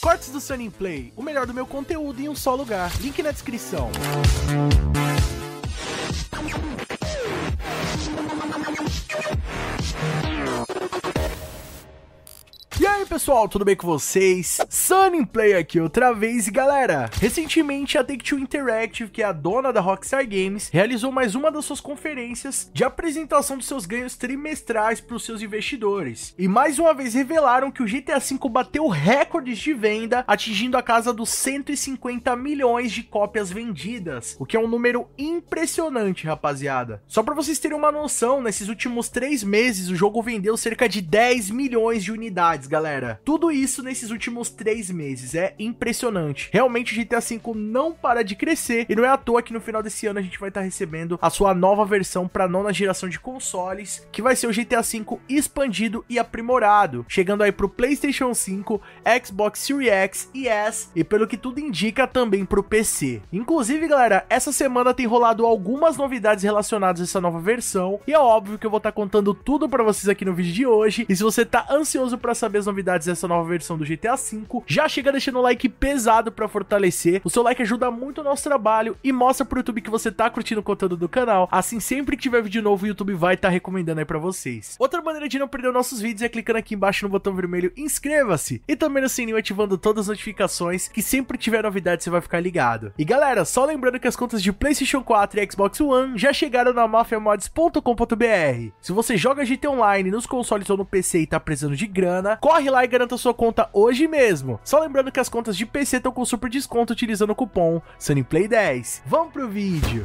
Cortes do Sunny Play, o melhor do meu conteúdo em um só lugar. Link na descrição. pessoal, tudo bem com vocês? Sunny Play aqui outra vez e galera, recentemente a Take-Two Interactive, que é a dona da Rockstar Games, realizou mais uma das suas conferências de apresentação dos seus ganhos trimestrais para os seus investidores. E mais uma vez revelaram que o GTA V bateu recordes de venda, atingindo a casa dos 150 milhões de cópias vendidas, o que é um número impressionante, rapaziada. Só para vocês terem uma noção, nesses últimos três meses o jogo vendeu cerca de 10 milhões de unidades, galera galera. Tudo isso nesses últimos três meses. É impressionante. Realmente GTA V não para de crescer. E não é à toa que no final desse ano a gente vai estar tá recebendo a sua nova versão para nona geração de consoles, que vai ser o GTA V expandido e aprimorado, chegando aí para o PlayStation 5, Xbox Series X e S e pelo que tudo indica também para o PC. Inclusive, galera, essa semana tem rolado algumas novidades relacionadas a essa nova versão e é óbvio que eu vou estar tá contando tudo para vocês aqui no vídeo de hoje. E se você tá ansioso para saber as novidades novidades dessa nova versão do GTA V, já chega deixando o like pesado para fortalecer. O seu like ajuda muito o nosso trabalho e mostra pro YouTube que você tá curtindo o conteúdo do canal. Assim, sempre que tiver vídeo novo, o YouTube vai estar tá recomendando aí para vocês. Outra maneira de não perder nossos vídeos é clicando aqui embaixo no botão vermelho inscreva-se e também no sininho ativando todas as notificações que sempre tiver novidade você vai ficar ligado. E galera, só lembrando que as contas de PlayStation 4 e Xbox One já chegaram na mafiamods.com.br. Se você joga GT Online nos consoles ou no PC e tá precisando de grana, corre lá lá e garanta sua conta hoje mesmo. Só lembrando que as contas de PC estão com super desconto utilizando o cupom SunnyPlay10. Vamos pro vídeo!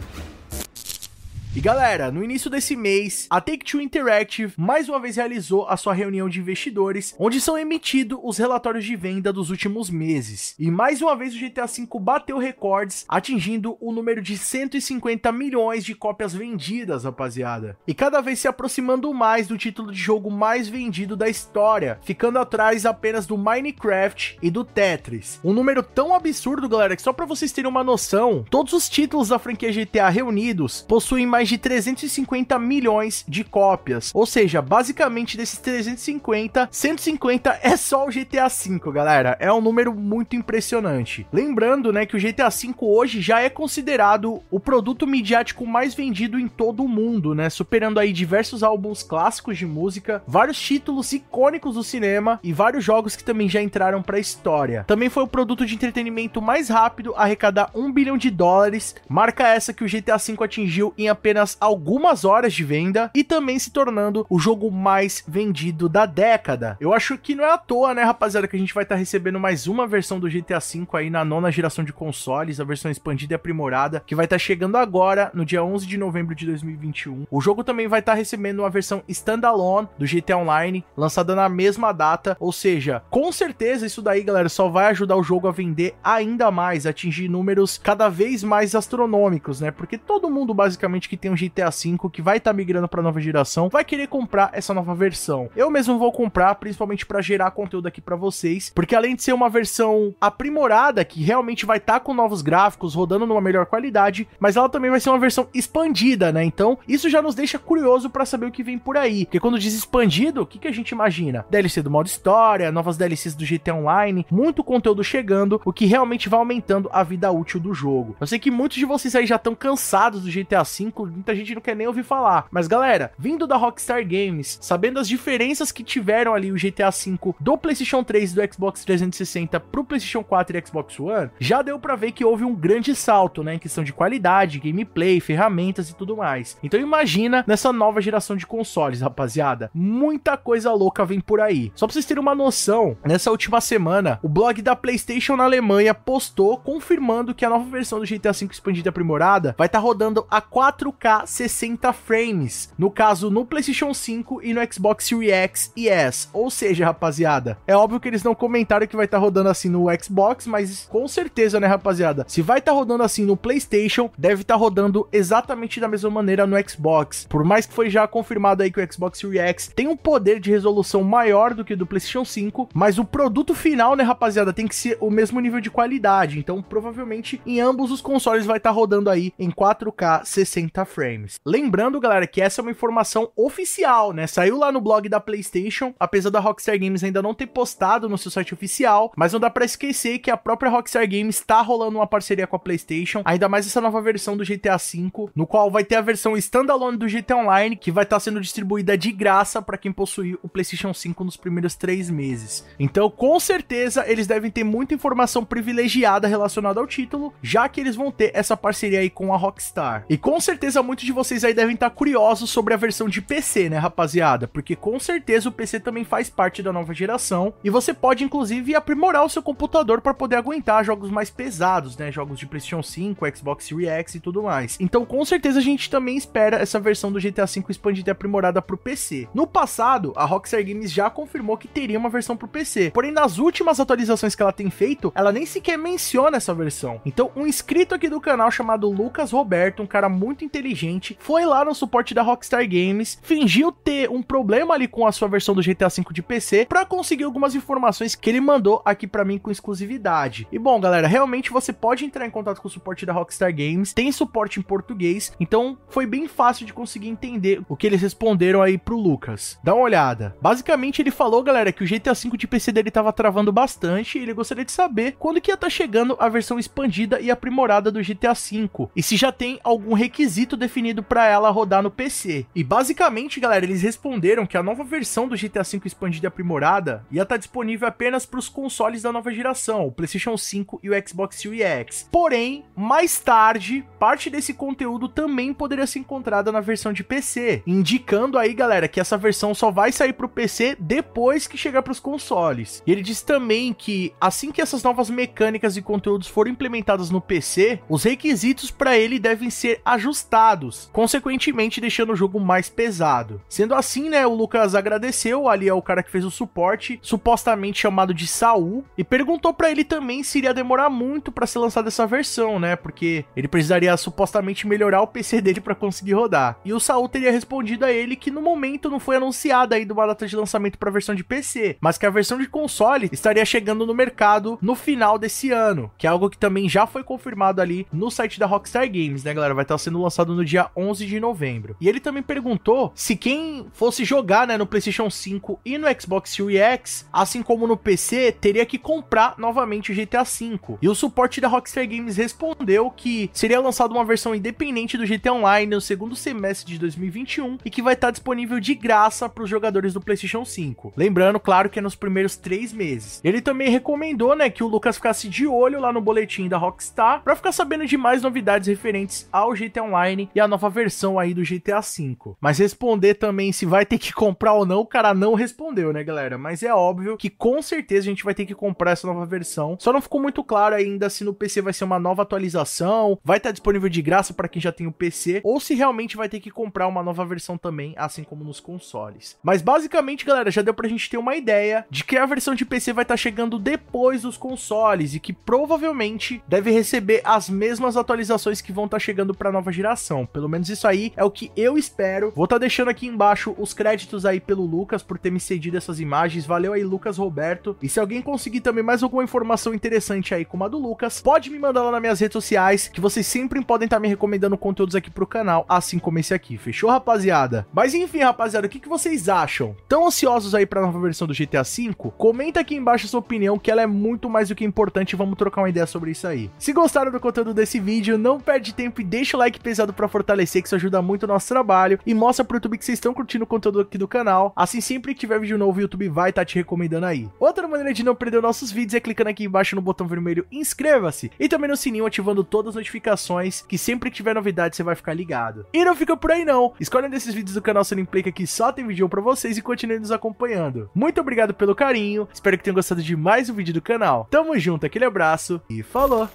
E galera, no início desse mês, a Take-Two Interactive mais uma vez realizou a sua reunião de investidores, onde são emitidos os relatórios de venda dos últimos meses. E mais uma vez o GTA V bateu recordes, atingindo o número de 150 milhões de cópias vendidas, rapaziada. E cada vez se aproximando mais do título de jogo mais vendido da história, ficando atrás apenas do Minecraft e do Tetris. Um número tão absurdo, galera, que só para vocês terem uma noção, todos os títulos da franquia GTA reunidos possuem mais mais de 350 milhões de cópias. Ou seja, basicamente desses 350, 150 é só o GTA V, galera. É um número muito impressionante. Lembrando, né, que o GTA V hoje já é considerado o produto midiático mais vendido em todo o mundo, né, superando aí diversos álbuns clássicos de música, vários títulos icônicos do cinema e vários jogos que também já entraram para a história. Também foi o produto de entretenimento mais rápido a arrecadar 1 bilhão de dólares, marca essa que o GTA V atingiu em apenas apenas algumas horas de venda e também se tornando o jogo mais vendido da década. Eu acho que não é à toa, né, rapaziada, que a gente vai estar tá recebendo mais uma versão do GTA V aí na nona geração de consoles, a versão expandida e aprimorada, que vai estar tá chegando agora, no dia 11 de novembro de 2021. O jogo também vai estar tá recebendo uma versão standalone do GTA Online, lançada na mesma data, ou seja, com certeza isso daí, galera, só vai ajudar o jogo a vender ainda mais, atingir números cada vez mais astronômicos, né? Porque todo mundo basicamente que tem um GTA V que vai estar tá migrando para nova geração, vai querer comprar essa nova versão. Eu mesmo vou comprar, principalmente para gerar conteúdo aqui para vocês, porque além de ser uma versão aprimorada que realmente vai estar tá com novos gráficos, rodando numa melhor qualidade, mas ela também vai ser uma versão expandida, né? Então, isso já nos deixa curioso para saber o que vem por aí. Porque quando diz expandido, o que, que a gente imagina? DLC do modo história, novas DLCs do GTA Online, muito conteúdo chegando, o que realmente vai aumentando a vida útil do jogo. Eu sei que muitos de vocês aí já estão cansados do GTA V, muita gente não quer nem ouvir falar. Mas galera, vindo da Rockstar Games, sabendo as diferenças que tiveram ali o GTA V do PlayStation 3 e do Xbox 360 pro PlayStation 4 e Xbox One, já deu para ver que houve um grande salto, né, em questão de qualidade, gameplay, ferramentas e tudo mais. Então imagina nessa nova geração de consoles, rapaziada, muita coisa louca vem por aí. Só para vocês terem uma noção, nessa última semana, o blog da PlayStation na Alemanha postou confirmando que a nova versão do GTA V expandida aprimorada vai estar tá rodando a 4 4K 60 frames, no caso no PlayStation 5 e no Xbox Series X e S. Ou seja, rapaziada, é óbvio que eles não comentaram que vai estar tá rodando assim no Xbox, mas com certeza, né, rapaziada? Se vai estar tá rodando assim no PlayStation, deve estar tá rodando exatamente da mesma maneira no Xbox. Por mais que foi já confirmado aí que o Xbox Series X tem um poder de resolução maior do que o do PlayStation 5, mas o produto final, né, rapaziada, tem que ser o mesmo nível de qualidade. Então, provavelmente em ambos os consoles vai estar tá rodando aí em 4K 60 frames. Lembrando, galera, que essa é uma informação oficial, né? Saiu lá no blog da PlayStation, apesar da Rockstar Games ainda não ter postado no seu site oficial, mas não dá para esquecer que a própria Rockstar Games tá rolando uma parceria com a PlayStation, ainda mais essa nova versão do GTA V, no qual vai ter a versão standalone do GTA Online, que vai estar tá sendo distribuída de graça para quem possuir o PlayStation 5 nos primeiros três meses. Então, com certeza, eles devem ter muita informação privilegiada relacionada ao título, já que eles vão ter essa parceria aí com a Rockstar. E com certeza certeza muitos de vocês aí devem estar curiosos sobre a versão de PC, né, rapaziada? Porque com certeza o PC também faz parte da nova geração e você pode inclusive aprimorar o seu computador para poder aguentar jogos mais pesados, né, jogos de PlayStation 5, Xbox Series X e tudo mais. Então, com certeza a gente também espera essa versão do GTA V expandida e aprimorada para o PC. No passado, a Rockstar Games já confirmou que teria uma versão para o PC, porém nas últimas atualizações que ela tem feito, ela nem sequer menciona essa versão. Então, um inscrito aqui do canal chamado Lucas Roberto, um cara muito inteligente inteligente, foi lá no suporte da Rockstar Games, fingiu ter um problema ali com a sua versão do GTA V de PC para conseguir algumas informações que ele mandou aqui para mim com exclusividade. E bom, galera, realmente você pode entrar em contato com o suporte da Rockstar Games, tem suporte em português, então foi bem fácil de conseguir entender o que eles responderam aí pro Lucas. Dá uma olhada. Basicamente ele falou, galera, que o GTA V de PC dele tava travando bastante e ele gostaria de saber quando que ia estar tá chegando a versão expandida e aprimorada do GTA V e se já tem algum requisito definido para ela rodar no PC. E basicamente, galera, eles responderam que a nova versão do GTA V expandida e aprimorada ia estar tá disponível apenas para os consoles da nova geração, o PlayStation 5 e o Xbox Series X. Porém, mais tarde, parte desse conteúdo também poderia ser encontrada na versão de PC, indicando aí, galera, que essa versão só vai sair para o PC depois que chegar para os consoles. E ele diz também que assim que essas novas mecânicas e conteúdos forem implementadas no PC, os requisitos para ele devem ser ajustados dados, consequentemente deixando o jogo mais pesado. Sendo assim, né, o Lucas agradeceu ali ao cara que fez o suporte, supostamente chamado de Saul, e perguntou para ele também se iria demorar muito para ser lançada essa versão, né, porque ele precisaria supostamente melhorar o PC dele para conseguir rodar. E o Saul teria respondido a ele que no momento não foi anunciada ainda uma data de lançamento para a versão de PC, mas que a versão de console estaria chegando no mercado no final desse ano, que é algo que também já foi confirmado ali no site da Rockstar Games, né, galera? Vai estar tá sendo lançado no dia 11 de novembro. E ele também perguntou se quem fosse jogar né, no PlayStation 5 e no Xbox Series X, assim como no PC, teria que comprar novamente o GTA V. E o suporte da Rockstar Games respondeu que seria lançada uma versão independente do GTA Online no segundo semestre de 2021 e que vai estar disponível de graça para os jogadores do PlayStation 5. Lembrando, claro, que é nos primeiros três meses. Ele também recomendou né, que o Lucas ficasse de olho lá no boletim da Rockstar para ficar sabendo de mais novidades referentes ao GTA Online e a nova versão aí do GTA V. Mas responder também se vai ter que comprar ou não, o cara não respondeu, né, galera? Mas é óbvio que com certeza a gente vai ter que comprar essa nova versão. Só não ficou muito claro ainda se no PC vai ser uma nova atualização, vai estar tá disponível de graça para quem já tem o PC, ou se realmente vai ter que comprar uma nova versão também, assim como nos consoles. Mas basicamente, galera, já deu pra gente ter uma ideia de que a versão de PC vai estar tá chegando depois dos consoles e que provavelmente deve receber as mesmas atualizações que vão estar tá chegando para nova geração ação. Pelo menos isso aí é o que eu espero. Vou estar tá deixando aqui embaixo os créditos aí pelo Lucas por ter me cedido essas imagens. Valeu aí, Lucas Roberto. E se alguém conseguir também mais alguma informação interessante aí, como a do Lucas, pode me mandar lá nas minhas redes sociais, que vocês sempre podem estar tá me recomendando conteúdos aqui pro canal, assim como esse aqui. Fechou, rapaziada? Mas enfim, rapaziada, o que, que vocês acham? Tão ansiosos aí pra nova versão do GTA V? Comenta aqui embaixo a sua opinião, que ela é muito mais do que importante. Vamos trocar uma ideia sobre isso aí. Se gostaram do conteúdo desse vídeo, não perde tempo e deixa o like pesado para fortalecer, que isso ajuda muito o nosso trabalho e mostra pro YouTube que vocês estão curtindo o conteúdo aqui do canal. Assim, sempre que tiver vídeo novo, o YouTube vai estar tá te recomendando aí. Outra maneira de não perder nossos vídeos é clicando aqui embaixo no botão vermelho inscreva-se e também no sininho ativando todas as notificações, que sempre que tiver novidade você vai ficar ligado. E não fica por aí não, escolhe um desses vídeos do canal Sendo Implica que só tem vídeo para vocês e continue nos acompanhando. Muito obrigado pelo carinho, espero que tenham gostado de mais um vídeo do canal. Tamo junto, aquele abraço e falou!